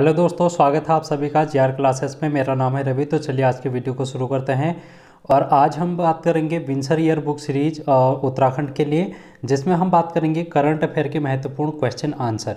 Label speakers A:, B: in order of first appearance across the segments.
A: hello दोस्तों स्वागत है आप सभी का जीआर क्लासेस में मेरा नाम है रवि तो चलिए आज के वीडियो को शुरू करते हैं और आज हम बात करेंगे Winsar year book series Uttarakhand के लिए जिसमें हम बात करेंगे करंट अफेयर के महत्वपूर्ण क्वेश्चन आंसर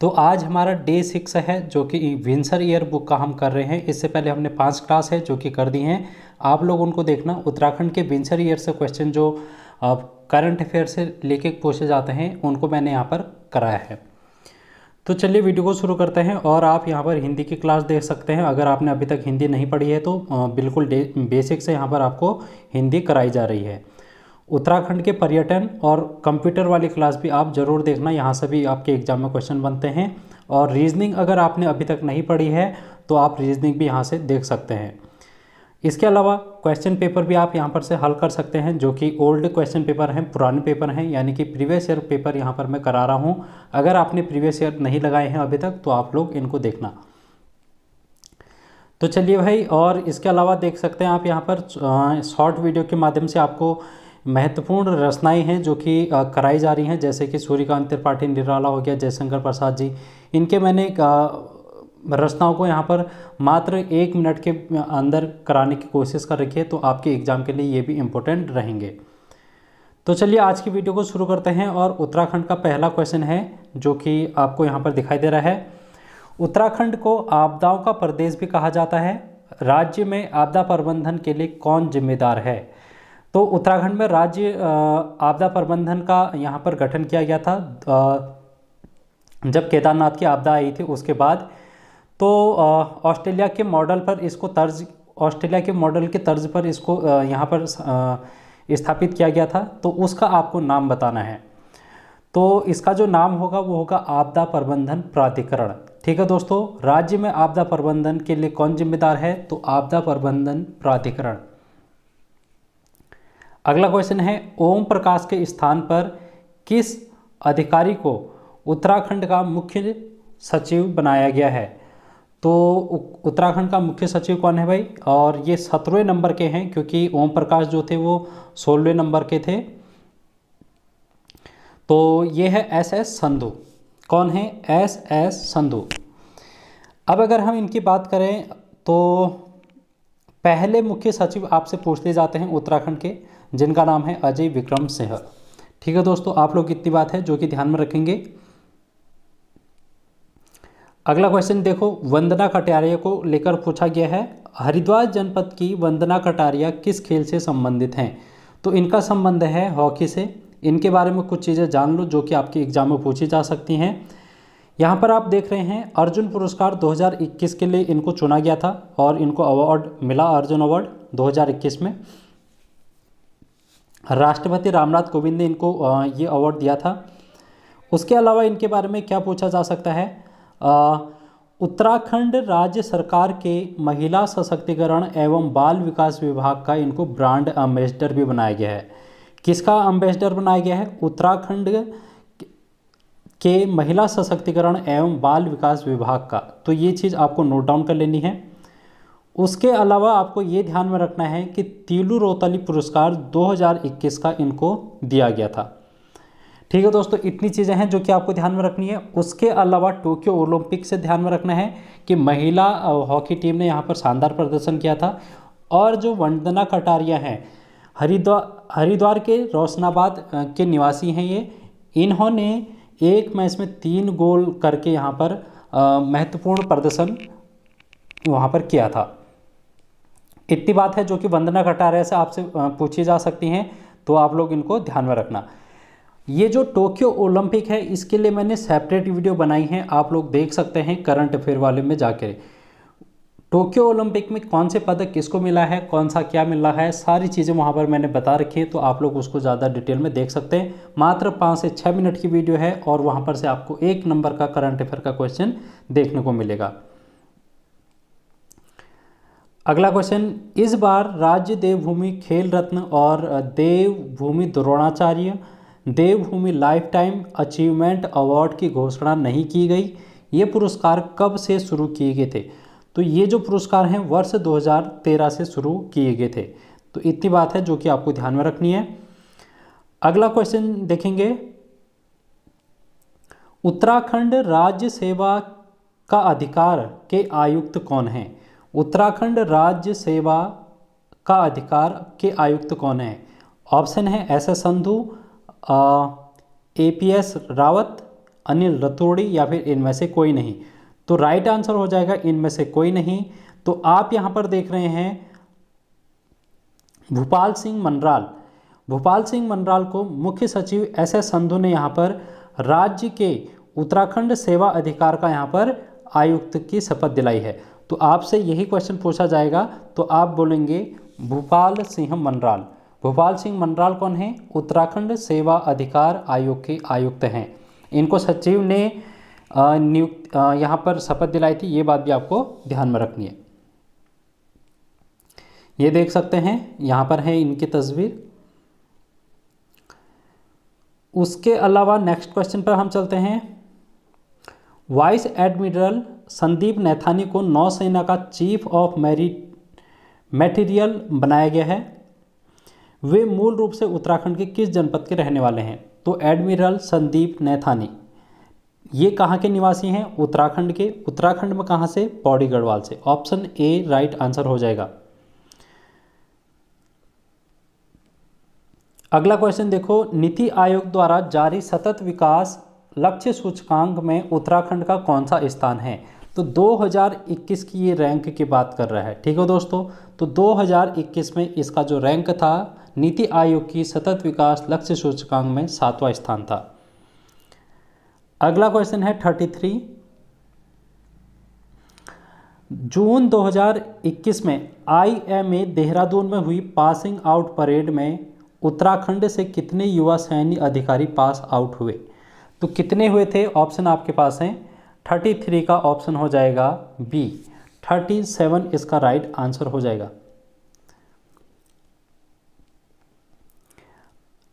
A: तो आज हमारा डे सिक्स है जो कि विंसर ईयर बुक का हम कर रहे हैं इससे पहले हमने पाँच क्लास है जो कि कर दी हैं आप लोग उनको देखना उत्तराखंड के विंसर ईयर से क्वेश्चन जो करंट अफेयर से लेके पूछे जाते हैं उनको मैंने यहाँ पर कराया है तो चलिए वीडियो को शुरू करते हैं और आप यहाँ पर हिंदी की क्लास देख सकते हैं अगर आपने अभी तक हिंदी नहीं पढ़ी है तो बिल्कुल बेसिक से यहाँ पर आपको हिंदी कराई जा रही है उत्तराखंड के पर्यटन और कंप्यूटर वाली क्लास भी आप ज़रूर देखना यहाँ से भी आपके एग्जाम में क्वेश्चन बनते हैं और रीजनिंग अगर आपने अभी तक नहीं पढ़ी है तो आप रीजनिंग भी यहाँ से देख सकते हैं इसके अलावा क्वेश्चन पेपर भी आप यहाँ पर से हल कर सकते हैं जो कि ओल्ड क्वेश्चन पेपर हैं पुराने पेपर हैं यानी कि प्रीवियस ईयर पेपर यहाँ पर मैं करा रहा हूँ अगर आपने प्रीवियस ईयर नहीं लगाए हैं अभी तक तो आप लोग इनको देखना तो चलिए भाई और इसके अलावा देख सकते हैं आप यहाँ पर शॉर्ट वीडियो के माध्यम से आपको महत्वपूर्ण रचनाएँ हैं जो कि कराई जा रही हैं जैसे कि सूर्यकांत त्रिपाठी निराला हो गया जयशंकर प्रसाद जी इनके मैंने रचनाओं को यहाँ पर मात्र एक मिनट के अंदर कराने की कोशिश कर रखिए तो आपके एग्ज़ाम के लिए ये भी इम्पोर्टेंट रहेंगे तो चलिए आज की वीडियो को शुरू करते हैं और उत्तराखंड का पहला क्वेश्चन है जो कि आपको यहाँ पर दिखाई दे रहा है उत्तराखंड को आपदाओं का प्रदेश भी कहा जाता है राज्य में आपदा प्रबंधन के लिए कौन जिम्मेदार है तो उत्तराखंड में राज्य आपदा प्रबंधन का यहाँ पर गठन किया गया था जब केदारनाथ की आपदा आई थी उसके बाद तो ऑस्ट्रेलिया के मॉडल पर इसको तर्ज ऑस्ट्रेलिया के मॉडल के तर्ज पर इसको यहाँ पर स्थापित किया गया था तो उसका आपको नाम बताना है तो इसका जो नाम होगा वो होगा आपदा प्रबंधन प्राधिकरण ठीक है दोस्तों राज्य में आपदा प्रबंधन के लिए कौन जिम्मेदार है तो आपदा प्रबंधन प्राधिकरण अगला क्वेश्चन है ओम प्रकाश के स्थान पर किस अधिकारी को उत्तराखंड का मुख्य सचिव बनाया गया है तो उत्तराखंड का मुख्य सचिव कौन है भाई और ये सत्रहवें नंबर के हैं क्योंकि ओम प्रकाश जो थे वो सोलहवें नंबर के थे तो ये है एस एस संधु कौन है एस एस संधु अब अगर हम इनकी बात करें तो पहले मुख्य सचिव आपसे पूछते जाते हैं उत्तराखंड के जिनका नाम है अजय विक्रम सिंह ठीक है दोस्तों आप लोग इतनी बात है जो कि ध्यान में रखेंगे अगला क्वेश्चन देखो वंदना कटारिया को लेकर पूछा गया है हरिद्वार जनपद की वंदना कटारिया किस खेल से संबंधित हैं तो इनका संबंध है हॉकी से इनके बारे में कुछ चीज़ें जान लो जो कि आपके एग्जाम में पूछी जा सकती हैं यहाँ पर आप देख रहे हैं अर्जुन पुरस्कार 2021 के लिए इनको चुना गया था और इनको अवार्ड मिला अर्जुन अवार्ड 2021 में राष्ट्रपति रामनाथ कोविंद ने इनको ये अवार्ड दिया था उसके अलावा इनके बारे में क्या पूछा जा सकता है उत्तराखंड राज्य सरकार के महिला सशक्तिकरण एवं बाल विकास विभाग का इनको ब्रांड एम्बेसडर भी बनाया गया है किसका एम्बेसडर बनाया गया है उत्तराखंड के महिला सशक्तिकरण एवं बाल विकास विभाग का तो ये चीज़ आपको नोट डाउन कर लेनी है उसके अलावा आपको ये ध्यान में रखना है कि तिलू रोतली पुरस्कार 2021 का इनको दिया गया था ठीक है दोस्तों इतनी चीज़ें हैं जो कि आपको ध्यान में रखनी है उसके अलावा टोक्यो ओलंपिक से ध्यान में रखना है कि महिला हॉकी टीम ने यहाँ पर शानदार प्रदर्शन किया था और जो वंदना कटारिया हैं हरिद्वार हरिद्वार के रोशनाबाद के निवासी हैं ये इन्होंने एक मैच में तीन गोल करके यहाँ पर महत्वपूर्ण प्रदर्शन वहाँ पर किया था इतनी बात है जो कि वंदना कटारिया से आपसे पूछी जा सकती हैं तो आप लोग इनको ध्यान में रखना ये जो टोक्यो ओलंपिक है इसके लिए मैंने सेपरेट वीडियो बनाई है आप लोग देख सकते हैं करंट अफेयर वाले में जाकर टोक्यो ओलंपिक में कौन से पदक किसको मिला है कौन सा क्या मिल रहा है सारी चीज़ें वहाँ पर मैंने बता रखी है तो आप लोग उसको ज़्यादा डिटेल में देख सकते हैं मात्र पाँच से छः मिनट की वीडियो है और वहाँ पर से आपको एक नंबर का करंट अफेयर का क्वेश्चन देखने को मिलेगा अगला क्वेश्चन इस बार राज्य देवभूमि खेल रत्न और Devbhoomi Dronacharya Devbhoomi life time achievement award की घोषणा नहीं की गई ये पुरस्कार कब से शुरू किए गए थे तो ये जो पुरस्कार हैं वर्ष 2013 से शुरू किए गए थे तो इतनी बात है जो कि आपको ध्यान में रखनी है अगला क्वेश्चन देखेंगे उत्तराखंड राज्य सेवा का अधिकार के आयुक्त कौन हैं उत्तराखंड राज्य सेवा का अधिकार के आयुक्त कौन है ऑप्शन है S S Sandhu A P S Rawat Anil Raturi या फिर इनमें से कोई नहीं तो राइट आंसर हो जाएगा इनमें से कोई नहीं तो आप यहाँ पर देख रहे हैं भोपाल सिंह मनराल भोपाल सिंह मनराल को मुख्य सचिव एस एस संधु ने यहाँ पर राज्य के उत्तराखंड सेवा अधिकार का यहाँ पर आयुक्त की शपथ दिलाई है तो आपसे यही क्वेश्चन पूछा जाएगा तो आप बोलेंगे भोपाल सिंह मनराल भोपाल सिंह मंडराल कौन हैं उत्तराखंड सेवा अधिकार आयोग के आयुक्त हैं इनको सचिव ने नियुक्त यहाँ पर शपथ दिलाई थी ये बात भी आपको ध्यान में रखनी है ये देख सकते हैं यहाँ पर है इनकी तस्वीर उसके अलावा नेक्स्ट क्वेश्चन पर हम चलते हैं वाइस एडमिरल संदीप नैथानी को नौसेना का चीफ ऑफ मेरी मेटीरियल बनाया गया है वे मूल रूप से उत्तराखंड के किस जनपद के रहने वाले हैं तो एडमिरल संदीप नैथानी ये कहाँ के निवासी हैं उत्तराखंड के उत्तराखंड में कहाँ से पौड़ी गढ़वाल से ऑप्शन ए राइट आंसर हो जाएगा अगला क्वेश्चन देखो नीति आयोग द्वारा जारी सतत विकास लक्ष्य सूचकांक में उत्तराखंड का कौन सा स्थान है तो 2021 की ये रैंक की बात कर रहा है ठीक है दोस्तों तो 2021 में इसका जो रैंक था नीति आयोग की सतत विकास लक्ष्य सूचकांक में सातवां स्थान था अगला क्वेश्चन है थर्टी थ्री जून 2021 में आईएमए देहरादून में हुई पासिंग आउट परेड में उत्तराखंड से कितने युवा सैन्य अधिकारी पास आउट हुए तो कितने हुए थे ऑप्शन आपके पास हैं 33 का ऑप्शन हो जाएगा बी 37 इसका राइट आंसर हो जाएगा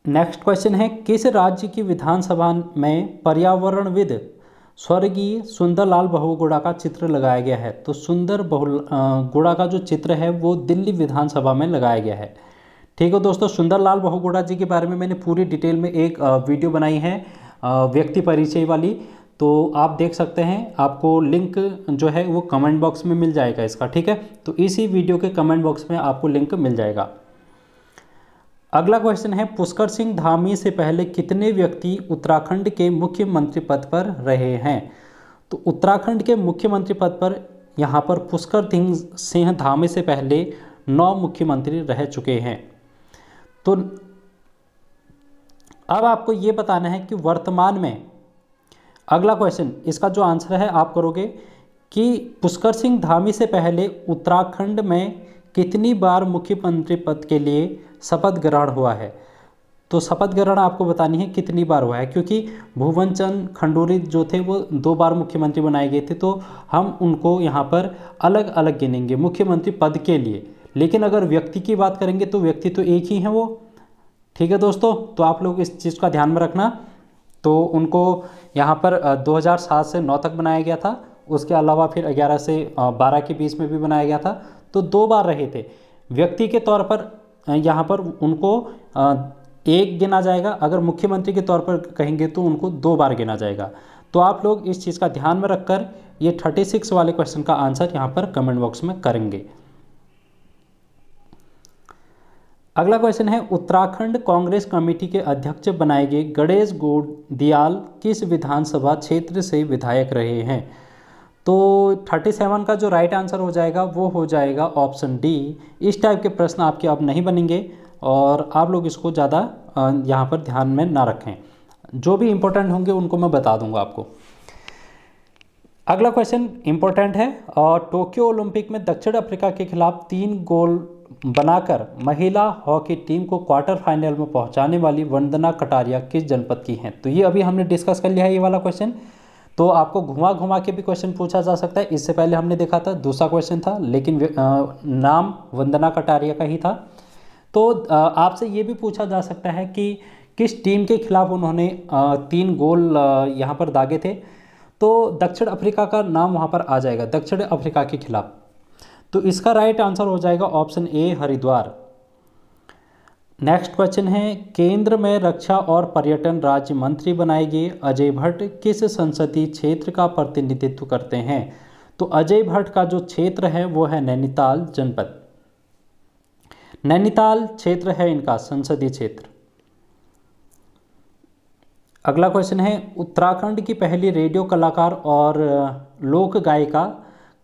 A: नेक्स्ट क्वेश्चन है किस राज्य की विधानसभा में पर्यावरणविद स्वर्गीय सुंदरलाल बहुगुड़ा का चित्र लगाया गया है तो सुंदर बहु गुड़ा का जो चित्र है वो दिल्ली विधानसभा में लगाया गया है ठीक है दोस्तों सुंदरलाल बहुगुड़ा जी के बारे में मैंने पूरी डिटेल में एक वीडियो बनाई है व्यक्ति परिचय वाली तो आप देख सकते हैं आपको लिंक जो है वो कमेंट बॉक्स में मिल जाएगा इसका ठीक है तो इसी वीडियो के कमेंट बॉक्स में आपको लिंक मिल जाएगा अगला क्वेश्चन है पुष्कर सिंह धामी से पहले कितने व्यक्ति उत्तराखंड के मुख्यमंत्री पद पर रहे हैं तो उत्तराखंड के मुख्यमंत्री पद पर यहाँ पर पुष्कर सिंह सिंह धामी से पहले नौ मुख्यमंत्री रह चुके हैं तो अब आपको ये बताना है कि वर्तमान में अगला क्वेश्चन इसका जो आंसर है आप करोगे कि पुष्कर सिंह धामी से पहले उत्तराखंड में कितनी बार मुख्यमंत्री पद के लिए शपथ ग्रहण हुआ है तो शपथ ग्रहण आपको बतानी है कितनी बार हुआ है क्योंकि भुवन चंद खंडूरी जो थे वो दो बार मुख्यमंत्री बनाए गए थे तो हम उनको यहाँ पर अलग अलग गिनेंगे मुख्यमंत्री पद के लिए लेकिन अगर व्यक्ति की बात करेंगे तो व्यक्ति तो एक ही है वो ठीक है दोस्तों तो आप लोग इस चीज़ का ध्यान में रखना तो उनको यहाँ पर दो से नौ तक बनाया गया था उसके अलावा फिर ग्यारह से बारह के बीच में भी बनाया गया था तो दो बार रहे थे व्यक्ति के तौर पर यहाँ पर उनको एक गिना जाएगा अगर मुख्यमंत्री के तौर पर कहेंगे तो उनको दो बार गिना जाएगा तो आप लोग इस चीज़ का ध्यान में रखकर ये थर्टी सिक्स वाले क्वेश्चन का आंसर यहाँ पर कमेंट बॉक्स में करेंगे अगला क्वेश्चन है उत्तराखंड कांग्रेस कमेटी के अध्यक्ष बनाए गए गणेश गोडियाल किस विधानसभा क्षेत्र से विधायक रहे हैं तो 37 का जो राइट आंसर हो जाएगा वो हो जाएगा ऑप्शन डी इस टाइप के प्रश्न आपके अब नहीं बनेंगे और आप लोग इसको ज़्यादा यहाँ पर ध्यान में ना रखें जो भी इम्पोर्टेंट होंगे उनको मैं बता दूंगा आपको अगला क्वेश्चन इम्पोर्टेंट है और टोक्यो ओलंपिक में दक्षिण अफ्रीका के खिलाफ तीन गोल बनाकर महिला हॉकी टीम को क्वार्टर फाइनल में पहुंचाने वाली वंदना कटारिया किस जनपद की हैं तो ये अभी हमने डिस्कस कर लिया है ये वाला क्वेश्चन तो आपको घुमा घुमा के भी क्वेश्चन पूछा जा सकता है इससे पहले हमने देखा था दूसरा क्वेश्चन था लेकिन नाम वंदना कटारिया का ही था तो आपसे ये भी पूछा जा सकता है कि किस टीम के खिलाफ उन्होंने तीन गोल यहाँ पर दागे थे तो दक्षिण अफ्रीका का नाम वहाँ पर आ जाएगा दक्षिण अफ्रीका के खिलाफ तो इसका राइट आंसर हो जाएगा option A Haridwar next question है केंद्र में रक्षा और पर्यटन राज्य मंत्री बनाए गए अजय भट्ट किस संसदीय क्षेत्र का प्रतिनिधित्व करते हैं तो अजय भट्ट का जो क्षेत्र है वो है नैनीताल जनपद नैनीताल क्षेत्र है इनका संसदीय क्षेत्र अगला क्वेश्चन है उत्तराखंड की पहली रेडियो कलाकार और लोक गायिका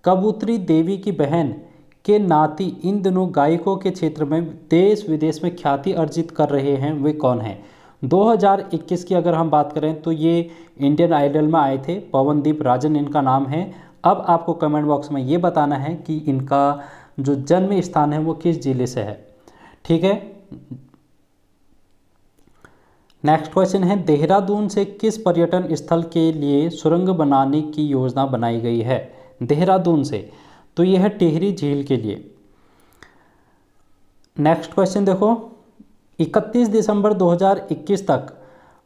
A: कबूतरी देवी की बहन के नाती इन दिनों गायकों के क्षेत्र में देश विदेश में ख्याति अर्जित कर रहे हैं वे कौन हैं 2021 की अगर हम बात करें तो ये इंडियन आइडल में आए थे पवनदीप राजन इनका नाम है अब आपको कमेंट बॉक्स में ये बताना है कि इनका जो जन्म स्थान है वो किस जिले से है ठीक है नेक्स्ट क्वेश्चन है देहरादून से किस पर्यटन स्थल के लिए सुरंग बनाने की योजना बनाई गई है देहरादून से तो ये है टिहरी झील के लिए नेक्स्ट क्वेश्चन देखो 31 दिसंबर 2021 तक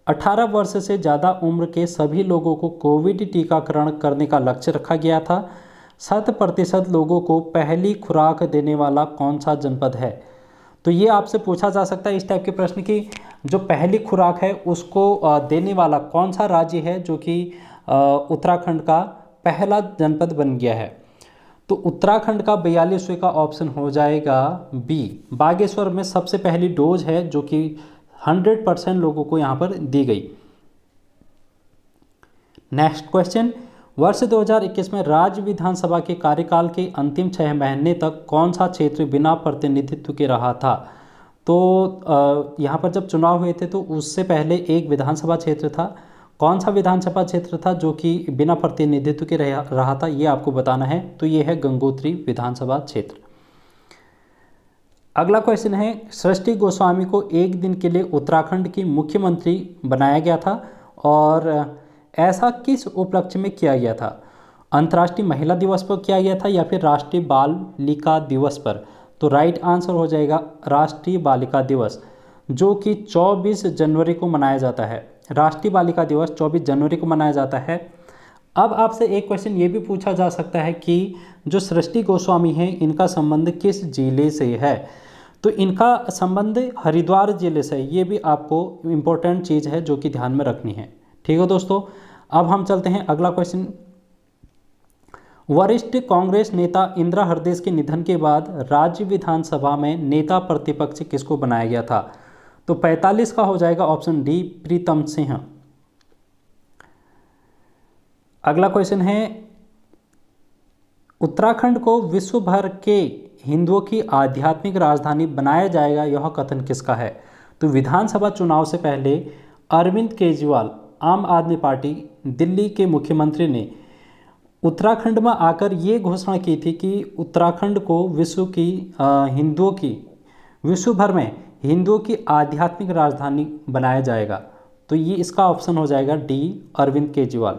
A: 18 वर्ष से ज़्यादा उम्र के सभी लोगों को कोविड टीकाकरण करने का लक्ष्य रखा गया था शत प्रतिशत लोगों को पहली खुराक देने वाला कौन सा जनपद है तो ये आपसे पूछा जा सकता है इस टाइप के प्रश्न की जो पहली खुराक है उसको देने वाला कौन सा राज्य है जो कि उत्तराखंड का पहला जनपद बन गया है तो उत्तराखंड का बयालीसवें का ऑप्शन हो जाएगा बी बागेश्वर में सबसे पहली डोज है जो कि 100 परसेंट लोगों को यहां पर दी गई नेक्स्ट क्वेश्चन वर्ष 2021 में राज्य विधानसभा के कार्यकाल के अंतिम छह महीने तक कौन सा क्षेत्र बिना प्रतिनिधित्व के रहा था तो यहाँ पर जब चुनाव हुए थे तो उससे पहले एक विधानसभा क्षेत्र था कौन सा विधानसभा क्षेत्र था जो कि बिना प्रतिनिधित्व के रहा था ये आपको बताना है तो ये है गंगोत्री विधानसभा क्षेत्र अगला क्वेश्चन है सृष्टि गोस्वामी को एक दिन के लिए उत्तराखंड की मुख्यमंत्री बनाया गया था और ऐसा किस उपलक्ष्य में किया गया था अंतर्राष्ट्रीय महिला दिवस पर किया गया था या फिर राष्ट्रीय बालिका दिवस पर तो राइट आंसर हो जाएगा राष्ट्रीय बालिका दिवस जो कि 24 जनवरी को मनाया जाता है राष्ट्रीय बालिका दिवस 24 जनवरी को मनाया जाता है अब आपसे एक क्वेश्चन ये भी पूछा जा सकता है कि जो सृष्टि गोस्वामी हैं इनका संबंध किस जिले से है तो इनका संबंध हरिद्वार जिले से है ये भी आपको इम्पोर्टेंट चीज़ है जो कि ध्यान में रखनी है ठीक है दोस्तों अब हम चलते हैं अगला क्वेश्चन वरिष्ठ कांग्रेस नेता इंदिरा हरदेश के निधन के बाद राज्य विधानसभा में नेता प्रतिपक्ष किसको बनाया गया था तो 45 का हो जाएगा ऑप्शन डी प्रीतम सिंह अगला क्वेश्चन है उत्तराखंड को विश्व भर के हिंदुओं की आध्यात्मिक राजधानी बनाया जाएगा यह कथन किसका है तो विधानसभा चुनाव से पहले अरविंद केजरीवाल आम आदमी पार्टी दिल्ली के मुख्यमंत्री ने उत्तराखंड में आकर ये घोषणा की थी कि उत्तराखंड को विश्व की हिंदुओं की विश्व भर में हिंदुओं की आध्यात्मिक राजधानी बनाया जाएगा तो ये इसका ऑप्शन हो जाएगा D Arvind Kejriwal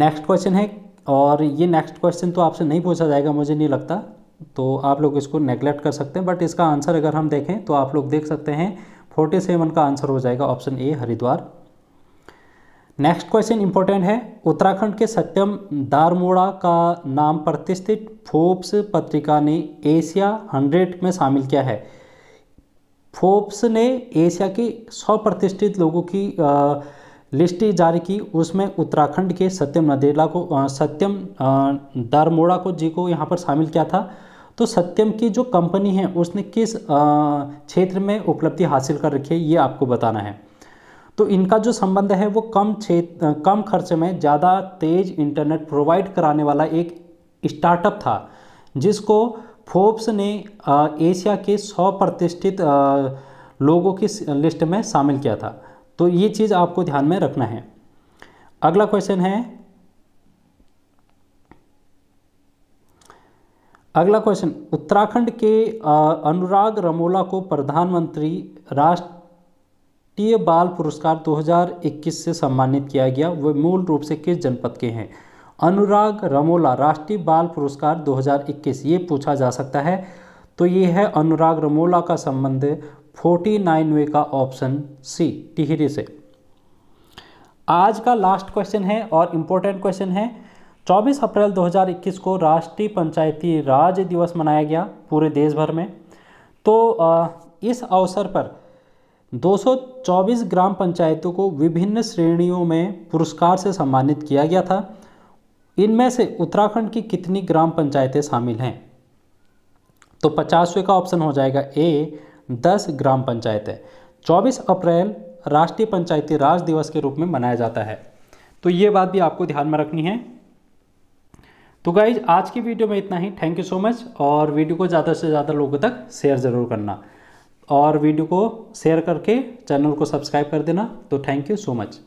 A: next question है और ये नेक्स्ट क्वेश्चन तो आपसे नहीं पूछा जाएगा मुझे नहीं लगता तो आप लोग इसको नेग्लेक्ट कर सकते हैं बट इसका आंसर अगर हम देखें तो आप लोग देख सकते हैं फोर्टी सेवन का आंसर हो जाएगा option A Haridwar next question important है उत्तराखंड के सत्यम दारमोड़ा का नाम प्रतिष्ठित फोर्ब्स पत्रिका ने एशिया हंड्रेड में शामिल किया है फोर्ब्स ने एशिया के सौ प्रतिष्ठित लोगों की लिस्ट जारी की उसमें उत्तराखंड के सत्यम नदेला को सत्यम दारमोड़ा को जी को यहाँ पर शामिल किया था तो सत्यम की जो कंपनी है उसने किस क्षेत्र में उपलब्धि हासिल कर रखी है ये आपको बताना है तो इनका जो संबंध है वो कम क्षेत्र कम खर्च में ज़्यादा तेज इंटरनेट प्रोवाइड कराने वाला एक स्टार्टअप था जिसको फोर्ब्स ने एशिया के सौ प्रतिष्ठित लोगों की लिस्ट में शामिल किया था तो ये चीज़ आपको ध्यान में रखना है अगला क्वेश्चन है अगला क्वेश्चन उत्तराखंड के अनुराग रमोला को प्रधानमंत्री राष्ट्र टी ए बाल पुरस्कार 2021 से सम्मानित किया गया वे मूल रूप से किस जनपद के हैं अनुराग रमोला राष्ट्रीय बाल पुरस्कार 2021 ये पूछा जा सकता है तो ये है अनुराग रमोला का संबंध फोर्टी वे का ऑप्शन सी टिहरी से आज का लास्ट क्वेश्चन है और इम्पोर्टेंट क्वेश्चन है 24 अप्रैल 2021 को राष्ट्रीय पंचायती राज दिवस मनाया गया पूरे देश भर में तो इस अवसर पर 224 ग्राम पंचायतों को विभिन्न श्रेणियों में पुरस्कार से सम्मानित किया गया था इनमें से उत्तराखंड की कितनी ग्राम पंचायतें शामिल हैं तो पचासवें का ऑप्शन हो जाएगा ए दस ग्राम पंचायतें चौबीस अप्रैल राष्ट्रीय पंचायती राज दिवस के रूप में मनाया जाता है तो ये बात भी आपको ध्यान में रखनी है तो गाइज आज की वीडियो में इतना ही थैंक यू सो मच और वीडियो को ज़्यादा से ज़्यादा लोगों तक शेयर ज़रूर करना और वीडियो को शेयर करके चैनल को सब्सक्राइब कर देना तो थैंक यू सो मच